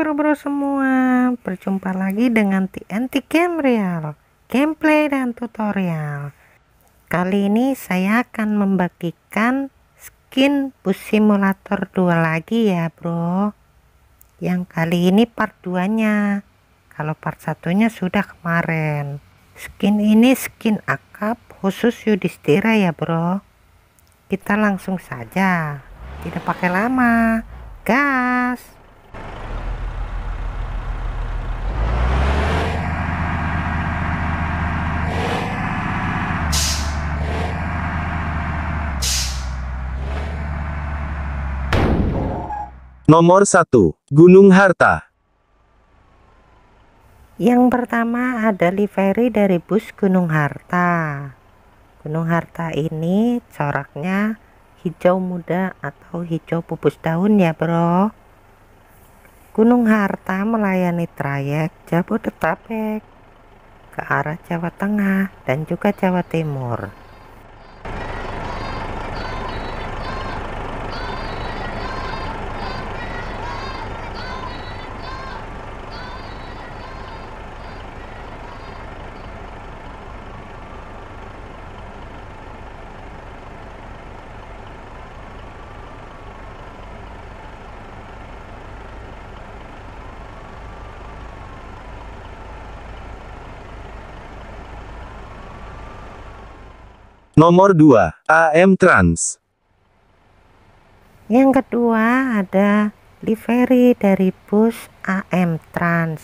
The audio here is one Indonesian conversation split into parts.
bro-bro semua Berjumpa lagi dengan TNT Game Real Gameplay dan tutorial Kali ini saya akan membagikan skin bus simulator 2 lagi ya bro Yang kali ini part 2 nya Kalau part satunya sudah kemarin Skin ini skin akap khusus Yudhistira ya bro Kita langsung saja Tidak pakai lama Gas! Nomor 1. Gunung Harta Yang pertama ada livery dari bus Gunung Harta. Gunung Harta ini coraknya hijau muda atau hijau pupus daun ya bro. Gunung Harta melayani trayek Jabodetabek ke arah Jawa Tengah dan juga Jawa Timur. Nomor 2, AM Trans. Yang kedua ada livery dari bus AM Trans.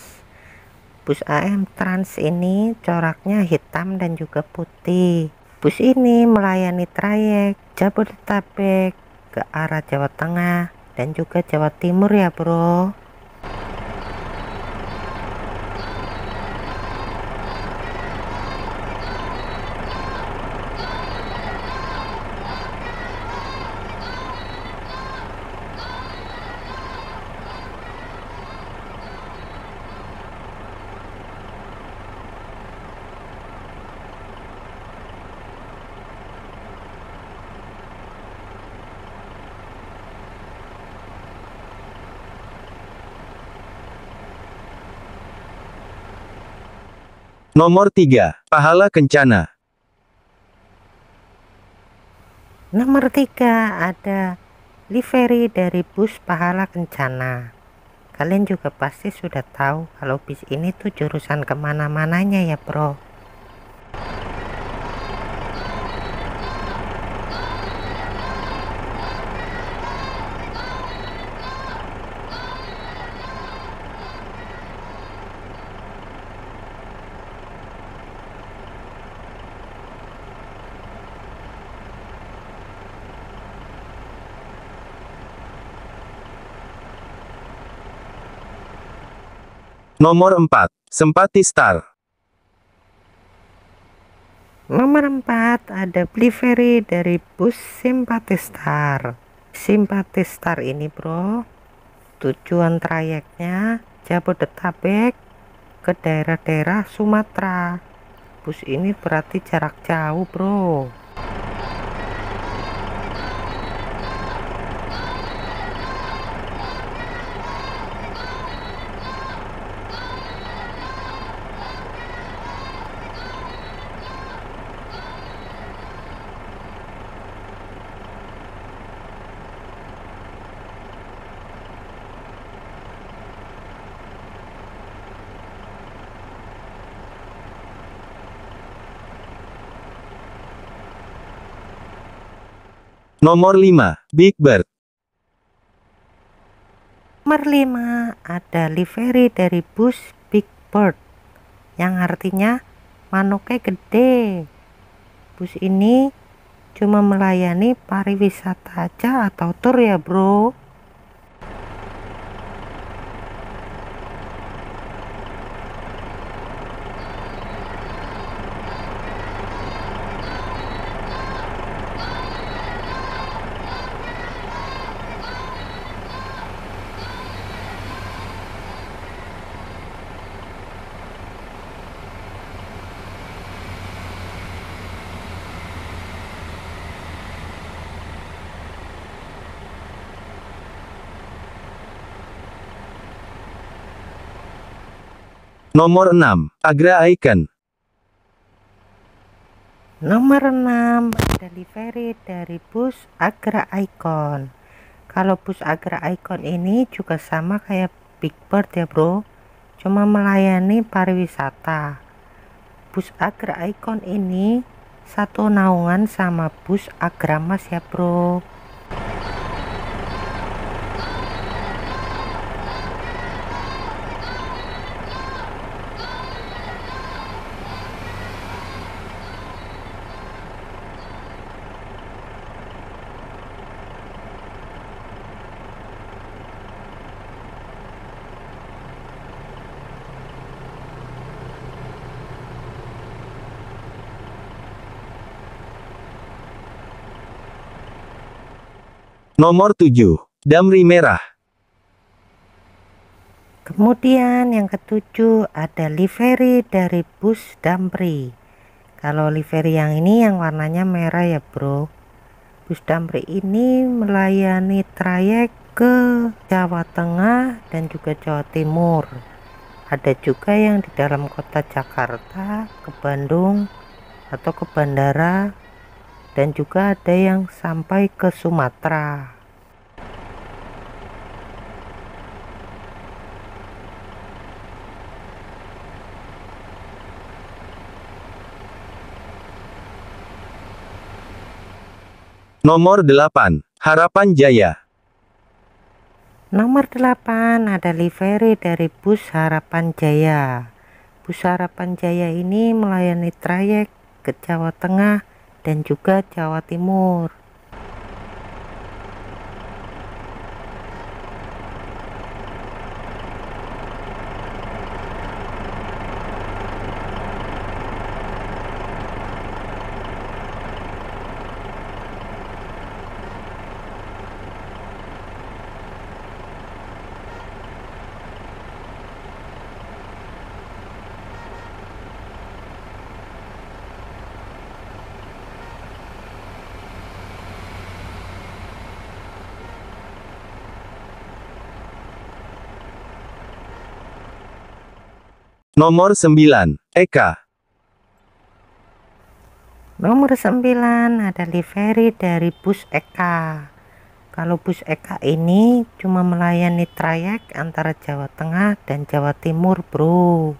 Bus AM Trans ini coraknya hitam dan juga putih. Bus ini melayani trayek Jabodetabek ke arah Jawa Tengah dan juga Jawa Timur ya bro. Nomor 3. Pahala Kencana Nomor 3 ada livery dari bus Pahala Kencana. Kalian juga pasti sudah tahu kalau bis ini tuh jurusan kemana-mananya ya bro. Nomor 4. Sempati Star. Nomor 4 ada Bliveri dari bus Simpati Star. Simpati Star ini bro, tujuan trayeknya Jabodetabek ke daerah-daerah Sumatera. Bus ini berarti jarak jauh bro. Nomor 5. Big Bird Nomor 5 ada livery dari bus Big Bird yang artinya manuknya gede. Bus ini cuma melayani pariwisata aja atau tur ya bro. Nomor 6. Agra Icon Nomor 6 delivery dari bus Agra Icon. Kalau bus Agra Icon ini juga sama kayak Big Bird ya bro, cuma melayani pariwisata. Bus Agra Icon ini satu naungan sama bus Agra Mas ya bro. Nomor 7. Damri merah. Kemudian yang ketujuh ada livery dari bus Damri. Kalau livery yang ini yang warnanya merah ya bro. Bus Damri ini melayani trayek ke Jawa Tengah dan juga Jawa Timur. Ada juga yang di dalam kota Jakarta, ke Bandung, atau ke bandara dan juga ada yang sampai ke Sumatera. Nomor 8, Harapan Jaya. Nomor 8 ada livery dari Bus Harapan Jaya. Bus Harapan Jaya ini melayani trayek ke Jawa Tengah dan juga Jawa Timur. Nomor 9. Eka. Nomor 9 ada livery dari bus Eka. Kalau bus Eka ini cuma melayani trayek antara Jawa Tengah dan Jawa Timur, bro.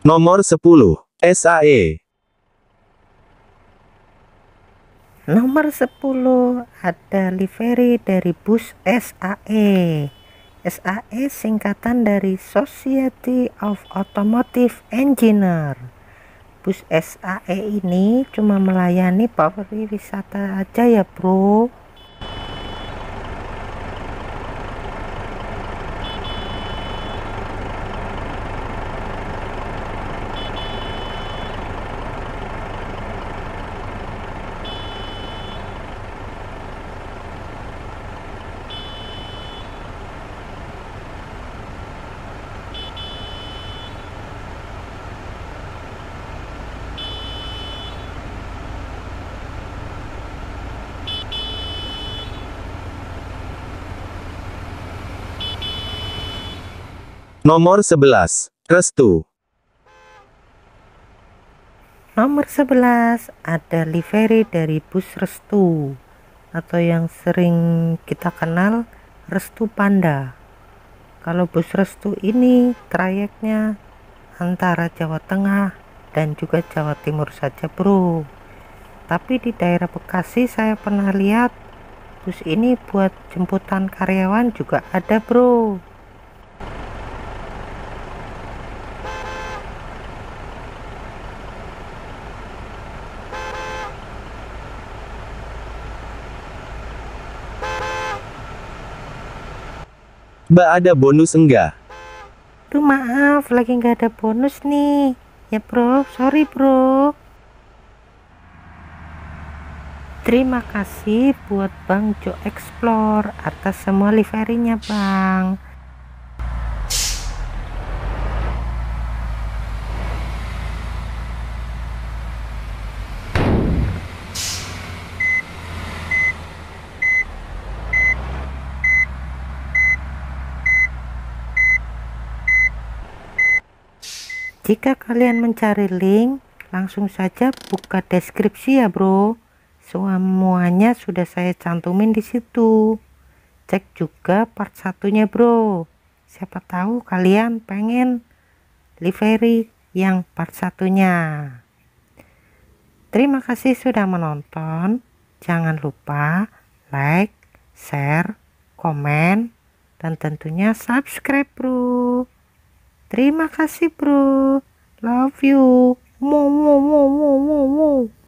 Nomor 10. SAE. Nomor 10 ada livery dari bus SAE. SAE singkatan dari Society of Automotive Engineer. Bus SAE ini cuma melayani wisata aja ya, Bro. Nomor 11. Restu. Nomor 11 ada livery dari bus Restu atau yang sering kita kenal Restu Panda. Kalau bus Restu ini trayeknya antara Jawa Tengah dan juga Jawa Timur saja, Bro. Tapi di daerah Bekasi saya pernah lihat bus ini buat jemputan karyawan juga ada, Bro. Mbak ada bonus enggak? Tuh maaf, lagi enggak ada bonus nih. Ya bro, sorry bro. Terima kasih buat Bang Jo Explore atas semua liverinya Bang. Jika kalian mencari link, langsung saja buka deskripsi ya, Bro. Semuanya sudah saya cantumin di situ. Cek juga part satunya, Bro. Siapa tahu kalian pengen livery yang part satunya. Terima kasih sudah menonton. Jangan lupa like, share, komen, dan tentunya subscribe, Bro. Terima kasih bro. Love you. Wow, wow, wow, wow, wow.